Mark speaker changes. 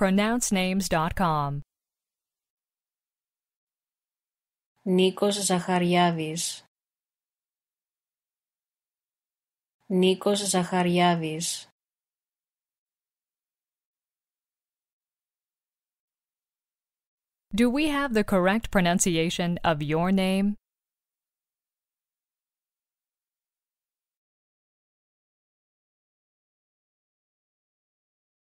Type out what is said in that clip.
Speaker 1: pronouncenames.com. Nikos Zachariadis. Nikos Zachariadis.
Speaker 2: Do we have the correct pronunciation of your name?